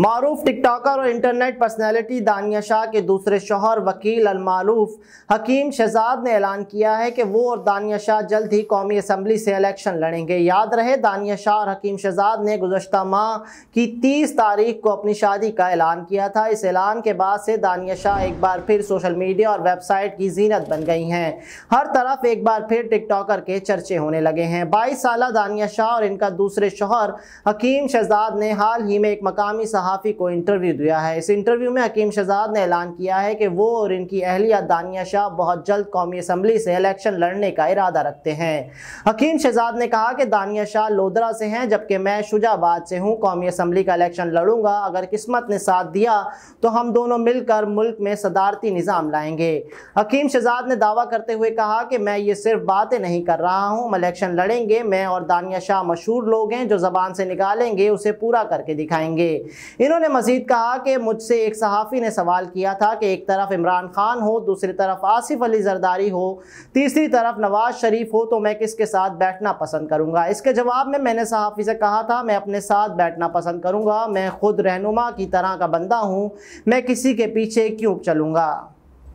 मरूफ TikToker और internet personality Dania Shah के दूसरे शोहर वकील अलमालूफ हकीम शहजाद ने ऐलान किया है कि वो और दानिया शाह जल्द ही कौमी असम्बली से इलेक्शन लड़ेंगे याद रहे दानिया शाह और हकीम शहजाद ने गुजशत माह की तीस तारीख को अपनी शादी का ऐलान किया था इस ऐलान के बाद से दानिया शाह एक बार फिर सोशल मीडिया और वेबसाइट की जीनत बन गई हैं हर तरफ एक बार फिर टिकटॉकर के चर्चे होने लगे हैं बाईस साल दानिया शाह और इनका दूसरे शोहर हकीम शहजाद ने हाल ही में एक मकामी सहाफ़ी को इंटरव्यू दिया है इस इंटरव्यू में हकीम शहजाद ने ऐलान किया है कि वो और इनकी अहलिया दानिया शाह बहुत जल्द कौमी असम्बली से इलेक्शन लड़ने का इरादा रखते हैं हकीम शहजाद ने कहा कि दानिया शाह लोधरा से हैं जबकि मैं शुजाबाद से हूँ कौमी असम्बली का इलेक्शन लड़ूंगा अगर किस्मत ने साथ दिया तो हम दोनों मिलकर मुल्क में सदारती निज़ाम लाएंगे हकीम शहजाद ने दावा करते हुए कहा कि मैं ये सिर्फ बातें नहीं कर रहा हूँ हम इलेक्शन लड़ेंगे मैं और दानिया शाह मशहूर लोग हैं जो जबान से निकालेंगे उसे पूरा करके दिखाएंगे इन्होंने मजीद कहा कि मुझसे एक सहाफ़ी ने सवाल किया था कि एक तरफ इमरान खान हो दूसरी तरफ आसिफ अली जरदारी हो तीसरी तरफ नवाज शरीफ हो तो मैं किसके साथ बैठना पसंद करूँगा इसके जवाब में मैंने सहाफ़ी से कहा था मैं अपने साथ बैठना पसंद करूँगा मैं खुद रहनुमा की तरह का बंदा हूँ मैं किसी के पीछे क्यों चलूँगा